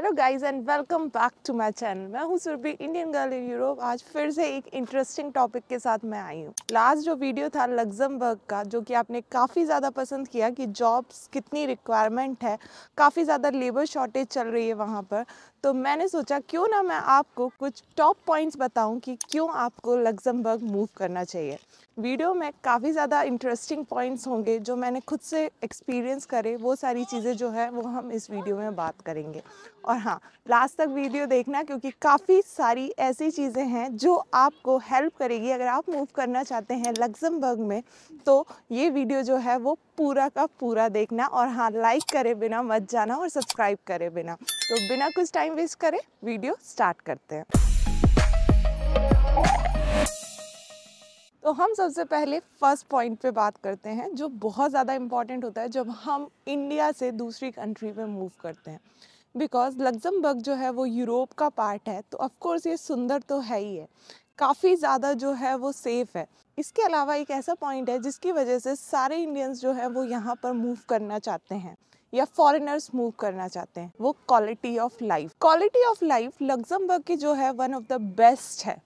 hello guys and welcome back to my channel मैं हूँ Surabhi Indian girl in Europe आज फिर से एक इंटरेस्टिंग टॉपिक के साथ मैं आई हूँ लास्ट जो वीडियो था लग्जमबर्ग का जो कि आपने काफ़ी ज़्यादा पसंद किया कि जॉब्स कितनी रिक्वायरमेंट है काफ़ी ज़्यादा लेबर शॉर्टेज चल रही है वहाँ पर तो मैंने सोचा क्यों ना मैं आपको कुछ टॉप पॉइंट्स बताऊं कि क्यों आपको लग्जमबर्ग मूव करना चाहिए वीडियो में काफ़ी ज़्यादा इंटरेस्टिंग पॉइंट्स होंगे जो मैंने खुद से एक्सपीरियंस करे वो सारी चीज़ें जो है वो हम इस वीडियो में बात करेंगे और हाँ लास्ट तक वीडियो देखना क्योंकि काफ़ी सारी ऐसी चीज़ें हैं जो आपको हेल्प करेगी अगर आप मूव करना चाहते हैं लग्जमबर्ग में तो ये वीडियो जो है वो पूरा का पूरा देखना और हाँ लाइक करे बिना मत जाना और सब्सक्राइब करे बिना तो बिना कुछ टाइम वेस्ट करें वीडियो स्टार्ट करते हैं तो हम सबसे पहले फर्स्ट पॉइंट पे बात करते हैं जो बहुत ज़्यादा इम्पॉर्टेंट होता है जब हम इंडिया से दूसरी कंट्री में मूव करते हैं बिकॉज लग्जमबर्ग जो है वो यूरोप का पार्ट है तो ऑफ़ कोर्स ये सुंदर तो है ही है काफ़ी ज़्यादा जो है वो सेफ़ है इसके अलावा एक ऐसा पॉइंट है जिसकी वजह से सारे इंडियंस जो है वो यहाँ पर मूव करना चाहते हैं या फॉरेनर्स मूव करना चाहते हैं वो quality of life quality of life Luxembourg की जो है वन ऑफ द बेस्ट है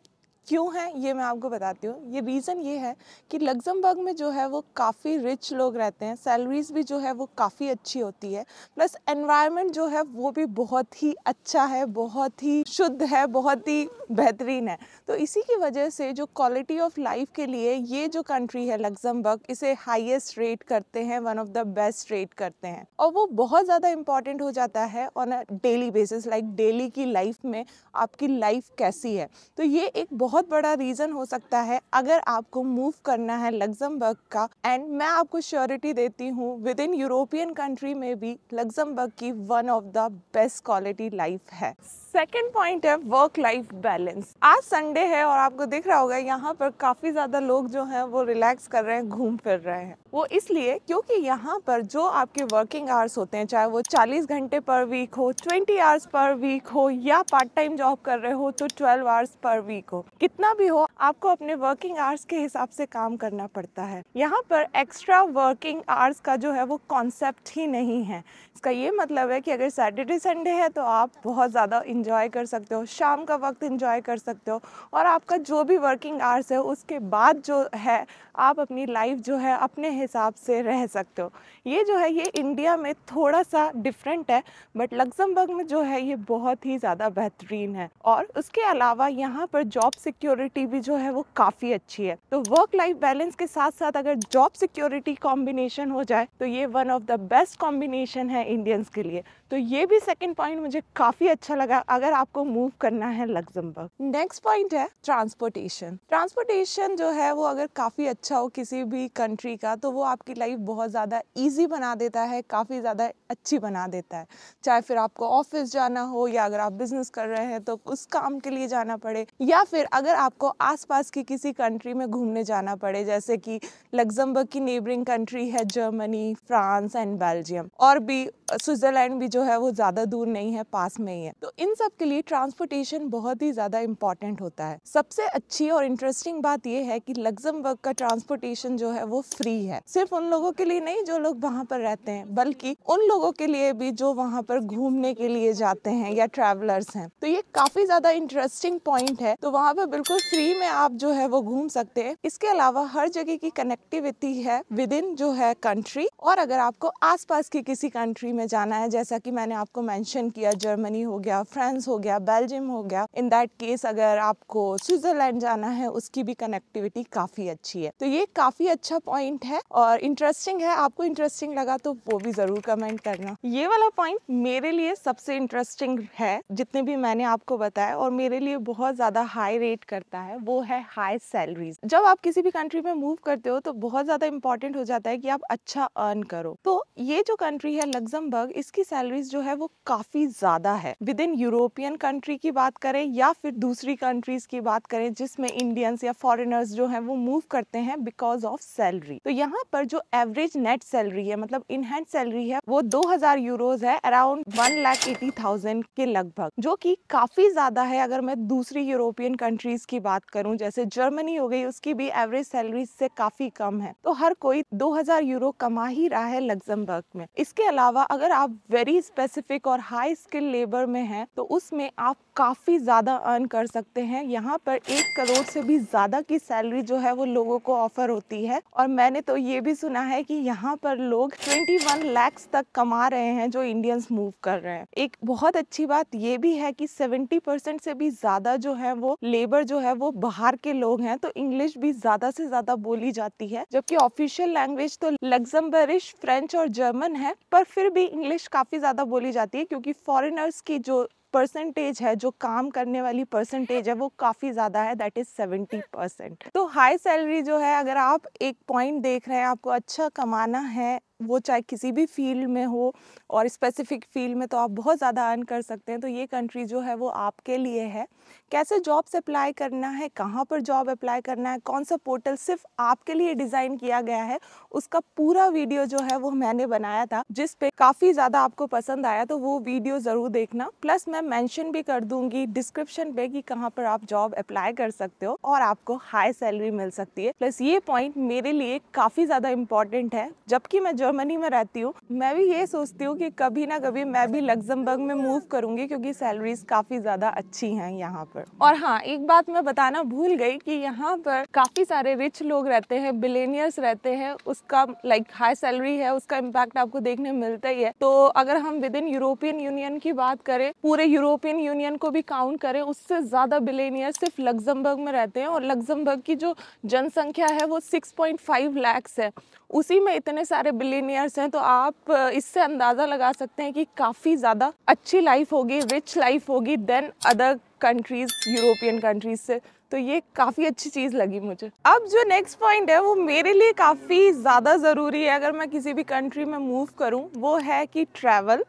क्यों है ये मैं आपको बताती हूँ ये रीज़न ये है कि लग्जमबर्ग में जो है वो काफ़ी रिच लोग रहते हैं सैलरीज भी जो है वो काफ़ी अच्छी होती है प्लस एनवायरनमेंट जो है वो भी बहुत ही अच्छा है बहुत ही शुद्ध है बहुत ही बेहतरीन है तो इसी की वजह से जो क्वालिटी ऑफ लाइफ के लिए ये जो कंट्री है लग्जमबर्ग इसे हाइएस्ट रेट करते हैं one of the best rate करते हैं और वो बहुत ज़्यादा इंपॉर्टेंट हो जाता है on a daily basis like daily की लाइफ में आपकी लाइफ कैसी है तो ये एक बहुत बहुत बड़ा रीज़न हो सकता है अगर आपको मूव करना है लग्जमबर्ग का एंड मैं आपको श्योरिटी देती हूँ विद इन यूरोपियन कंट्री में भी लग्जमबर्ग की one of the best quality life है सेकेंड पॉइंट है वर्क लाइफ बैलेंस आज संडे है और आपको दिख रहा होगा यहाँ पर काफ़ी ज़्यादा लोग जो हैं वो रिलैक्स कर रहे हैं घूम फिर रहे हैं वो इसलिए क्योंकि यहाँ पर जो आपके वर्किंग आवर्स होते हैं चाहे वो 40 घंटे पर वीक हो 20 आवर्स पर वीक हो या पार्ट टाइम जॉब कर रहे हो तो 12 आवर्स पर वीक हो कितना भी हो आपको अपने वर्किंग आवर्स के हिसाब से काम करना पड़ता है यहाँ पर एक्स्ट्रा वर्किंग आवर्स का जो है वो कॉन्सेप्ट ही नहीं है इसका ये मतलब है कि अगर सैटरडे संडे है तो आप बहुत ज़्यादा इन्जॉय कर सकते हो शाम का वक्त इन्जॉय कर सकते हो और आपका जो भी वर्किंग आवर्स है उसके बाद जो है आप अपनी लाइफ जो है अपने हिसाब से रह सकते हो ये जो है ये इंडिया में थोड़ा सा डिफरेंट है बट लग्जमबर्ग में जो है ये बहुत ही ज़्यादा बेहतरीन है और उसके अलावा यहाँ पर जॉब सिक्योरिटी भी जो है वो काफ़ी अच्छी है तो वर्क लाइफ बैलेंस के साथ साथ अगर जॉब सिक्योरिटी कॉम्बिनेशन हो जाए तो ये one of the best combination है इंडियंस के लिए तो ये भी सेकेंड पॉइंट मुझे काफ़ी अच्छा लगा अगर आपको मूव करना है लग्जमबर्ग नेक्स्ट पॉइंट है ट्रांसपोर्टेशन ट्रांसपोर्टेशन जो है वो अगर काफ़ी अच्छा हो किसी भी कंट्री का तो वो आपकी लाइफ बहुत ज़्यादा ईजी बना देता है काफ़ी ज़्यादा अच्छी बना देता है चाहे फिर आपको ऑफिस जाना हो या अगर आप बिजनेस कर रहे हैं तो उस काम के लिए जाना पड़े या फिर अगर आपको आसपास की किसी कंट्री में घूमने जाना पड़े जैसे कि लग्जमबर्ग की नेबरिंग कंट्री है जर्मनी फ्रांस एंड बेल्जियम और भी स्विट्ज़रलैंड भी जो है वो ज़्यादा दूर नहीं है पास में ही है तो इन सब आपके लिए ट्रांसपोर्टेशन बहुत ही ज़्यादा इम्पॉर्टेंट होता है सबसे अच्छी और इंटरेस्टिंग बात यह है कि लग्जमबर्ग का ट्रांसपोर्टेशन जो है वो फ्री है सिर्फ उन लोगों के लिए नहीं जो लोग वहाँ पर रहते हैं बल्कि उन लोगों के लिए भी जो वहाँ पर घूमने के लिए जाते हैं या ट्रैवलर्स हैं तो ये काफ़ी ज़्यादा इंटरेस्टिंग पॉइंट है तो वहाँ पर बिल्कुल फ्री में आप जो है वो घूम सकते हैं इसके अलावा हर जगह की कनेक्टिविटी है विद इन जो है कंट्री और अगर आपको आसपास की किसी कंट्री में जाना है जैसा कि मैंने आपको मेंशन किया जर्मनी हो गया फ्रांस फ्रांस हो गया बेल्जियम हो गया इन दैट केस अगर आपको स्विट्जरलैंड जाना है उसकी भी कनेक्टिविटी काफ़ी अच्छी है तो ये काफ़ी अच्छा पॉइंट है और इंटरेस्टिंग है आपको इंटरेस्टिंग लगा तो वो भी ज़रूर कमेंट करना ये वाला पॉइंट मेरे लिए सबसे इंटरेस्टिंग है जितने भी मैंने आपको बताया और मेरे लिए बहुत ज़्यादा हाई रेट करता है वो है हाई सैलरीज जब आप किसी भी कंट्री में मूव करते हो तो बहुत ज़्यादा इंपॉर्टेंट हो जाता है कि आप अच्छा अर्न करो तो ये जो कंट्री है लग्जमबर्ग इसकी सैलरीज जो है वो काफ़ी ज़्यादा है within Euro European country की बात करें या फिर दूसरी कंट्रीज़ की बात करें जिसमें इंडियंस या फॉरेनर्स जो हैं वो मूव करते हैं बिकॉज ऑफ सैलरी तो यहाँ पर जो एवरेज नेट सैलरी है मतलब इनहैंड सैलरी है वो 2000 यूरोज है around one lakh eighty thousand के लगभग जो कि काफ़ी ज़्यादा है अगर मैं दूसरी यूरोपियन कंट्रीज़ की बात करूँ जैसे जर्मनी हो गई उसकी भी एवरेज सैलरी से काफ़ी कम है तो हर कोई हजार यूरो कमा ही रहा है लग्जमबर्ग में इसके अलावा अगर आप वेरी स्पेसिफिक और हाई स्किल लेबर में हैं तो उसमें आप काफ़ी ज़्यादा अर्न कर सकते हैं यहाँ पर एक करोड़ से भी ज़्यादा की सैलरी जो है वो लोगों को ऑफर होती है और मैंने तो ये भी सुना है कि यहाँ पर लोग 21 वन तक कमा रहे हैं जो इंडियंस मूव कर रहे हैं एक बहुत अच्छी बात ये भी है कि 70 परसेंट से भी ज़्यादा जो है वो लेबर जो है वो बाहर के लोग हैं तो इंग्लिश भी ज़्यादा से ज़्यादा बोली जाती है जबकि ऑफिशियल लैंग्वेज तो लग्जम्बरिश फ्रेंच और जर्मन है पर फिर भी इंग्लिश काफ़ी ज़्यादा बोली जाती है क्योंकि फॉरेनर्स की जो परसेंटेज है जो काम करने वाली परसेंटेज है वो काफ़ी ज़्यादा है दैट इज़ सेवेंटी परसेंट तो हाई सैलरी जो है अगर आप एक पॉइंट देख रहे हैं आपको अच्छा कमाना है वो चाहे किसी भी फील्ड में हो और स्पेसिफिक फील्ड में तो आप बहुत ज़्यादा अर्न कर सकते हैं तो ये कंट्री जो है वो आपके लिए है कैसे जॉब्स अप्लाई करना है कहाँ पर जॉब अप्लाई करना है कौन सा पोर्टल सिर्फ आपके लिए डिज़ाइन किया गया है उसका पूरा वीडियो जो है वो मैंने बनाया था जिस पे काफ़ी ज़्यादा आपको पसंद आया तो वो वीडियो ज़रूर देखना प्लस मैं मैंशन भी कर दूंगी डिस्क्रिप्शन पे कि कहाँ पर आप जॉब अप्लाई कर सकते हो और आपको हाई सैलरी मिल सकती है प्लस ये पॉइंट मेरे लिए काफ़ी ज़्यादा इंपॉर्टेंट है जबकि मैं जर्मनी जर्मनी में रहती हूँ मैं भी ये सोचती हूँ कि कभी ना कभी मैं भी लग्जमबर्ग में मूव करूंगी क्योंकि सैलरीज काफ़ी ज़्यादा अच्छी हैं यहाँ पर और हाँ एक बात मैं बताना भूल गई कि यहाँ पर काफ़ी सारे रिच लोग रहते हैं बिलेनियर्स रहते हैं उसका लाइक हाई सैलरी है उसका इम्पैक्ट आपको देखने मिलता ही है तो अगर हम विद इन यूरोपियन यूनियन की बात करें पूरे यूरोपियन यूनियन को भी काउंट करें उससे ज़्यादा बिलेनियर सिर्फ लग्जमबर्ग में रहते हैं और लग्जमबर्ग की जो जनसंख्या है वो 6.5 लाख है उसी में इतने सारे बिले मिलीनियर्स हैं तो आप इससे अंदाज़ा लगा सकते हैं कि काफ़ी ज़्यादा अच्छी लाइफ होगी रिच लाइफ होगी then other countries European countries से तो ये काफ़ी अच्छी चीज़ लगी मुझे अब जो नेक्स्ट पॉइंट है वो मेरे लिए काफ़ी ज़्यादा ज़रूरी है अगर मैं किसी भी कंट्री में मूव करूँ वो है कि ट्रैवल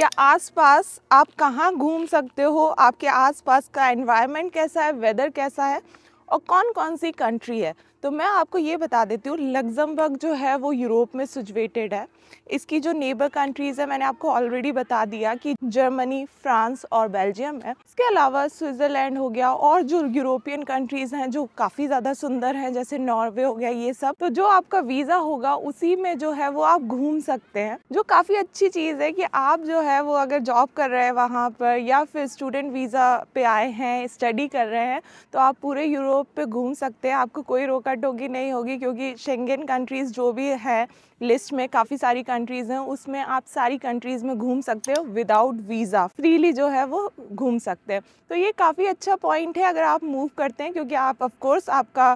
या आसपास आप कहाँ घूम सकते हो आपके आसपास का एनवायरनमेंट कैसा है वेदर कैसा है और कौन कौन सी कंट्री है तो मैं आपको ये बता देती हूँ लग्जमबर्ग जो है वो यूरोप में सिचुएटेड है इसकी जो नेबर कंट्रीज़ है मैंने आपको ऑलरेडी बता दिया कि जर्मनी फ्रांस और बेल्जियम है इसके अलावा स्विट्ज़रलैंड हो गया और जो यूरोपियन कंट्रीज़ हैं जो काफ़ी ज़्यादा सुंदर हैं जैसे नॉर्वे हो गया ये सब तो जो आपका वीज़ा होगा उसी में जो है वो आप घूम सकते हैं जो काफ़ी अच्छी चीज़ है कि आप जो है वो अगर जॉब कर रहे हैं वहाँ पर या फिर स्टूडेंट वीज़ा पे आए हैं स्टडी कर रहे हैं तो आप पूरे यूरोप पे घूम सकते हैं आपको कोई रोका कट होगी नहीं होगी क्योंकि शेंगेन कंट्रीज़ जो भी है लिस्ट में काफ़ी सारी कंट्रीज़ हैं उसमें आप सारी कंट्रीज़ में घूम सकते हो विदाउट वीज़ा फ्रीली जो है वो घूम सकते हैं तो ये काफ़ी अच्छा पॉइंट है अगर आप मूव करते हैं क्योंकि आप ऑफ कोर्स आपका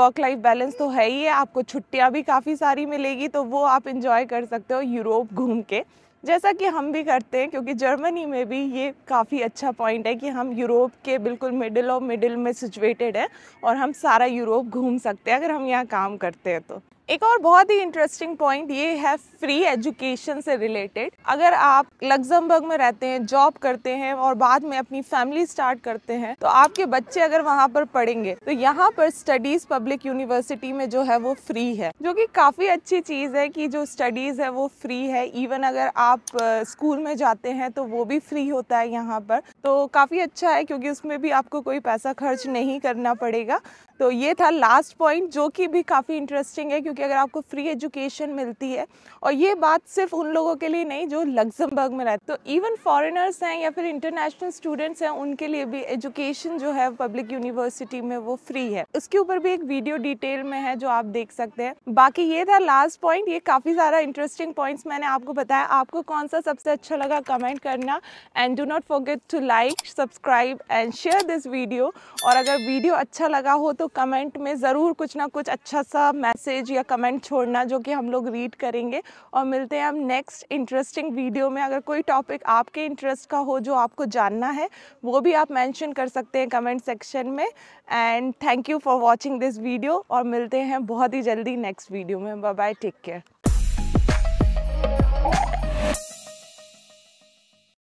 वर्क लाइफ बैलेंस तो है ही है आपको छुट्टियाँ भी काफ़ी सारी मिलेगी तो वो आप इंजॉय कर सकते हो यूरोप घूम के जैसा कि हम भी करते हैं क्योंकि जर्मनी में भी ये काफ़ी अच्छा पॉइंट है कि हम यूरोप के बिल्कुल मिडिल और मिडिल में सिचुएटेड है और हम सारा यूरोप घूम सकते हैं अगर हम यहाँ काम करते हैं तो एक और बहुत ही इंटरेस्टिंग पॉइंट ये है फ्री एजुकेशन से रिलेटेड अगर आप लग्जमबर्ग में रहते हैं जॉब करते हैं और बाद में अपनी फैमिली स्टार्ट करते हैं तो आपके बच्चे अगर वहाँ पर पढ़ेंगे तो यहाँ पर स्टडीज पब्लिक यूनिवर्सिटी में जो है वो फ्री है जो कि काफ़ी अच्छी चीज़ है कि जो स्टडीज़ है वो फ्री है इवन अगर आप स्कूल में जाते हैं तो वो भी फ्री होता है यहाँ पर तो काफ़ी अच्छा है क्योंकि उसमें भी आपको कोई पैसा खर्च नहीं करना पड़ेगा तो ये था लास्ट पॉइंट जो कि भी काफ़ी इंटरेस्टिंग है क्योंकि अगर आपको फ्री एजुकेशन मिलती है और ये बात सिर्फ उन लोगों के लिए नहीं जो लग्जमबर्ग में रहते तो इवन फॉरेनर्स हैं या फिर इंटरनेशनल स्टूडेंट्स हैं उनके लिए भी एजुकेशन जो है पब्लिक यूनिवर्सिटी में वो फ्री है उसके ऊपर भी एक वीडियो डिटेल में है जो आप देख सकते हैं बाकी ये था लास्ट पॉइंट ये काफ़ी सारा इंटरेस्टिंग पॉइंट्स मैंने आपको बताया आपको कौन सा सबसे अच्छा लगा कमेंट करना and do not forget to like subscribe and share this video और अगर वीडियो अच्छा लगा हो तो कमेंट में ज़रूर कुछ ना कुछ अच्छा सा मैसेज या कमेंट छोड़ना जो कि हम लोग रीड करेंगे और मिलते हैं हम नेक्स्ट इंटरेस्टिंग वीडियो में अगर कोई टॉपिक आपके इंटरेस्ट का हो जो आपको जानना है वो भी आप मैंशन कर सकते हैं कमेंट सेक्शन में and thank you for watching this video और मिलते हैं बहुत ही जल्दी नेक्स्ट वीडियो में बाय टेक केयर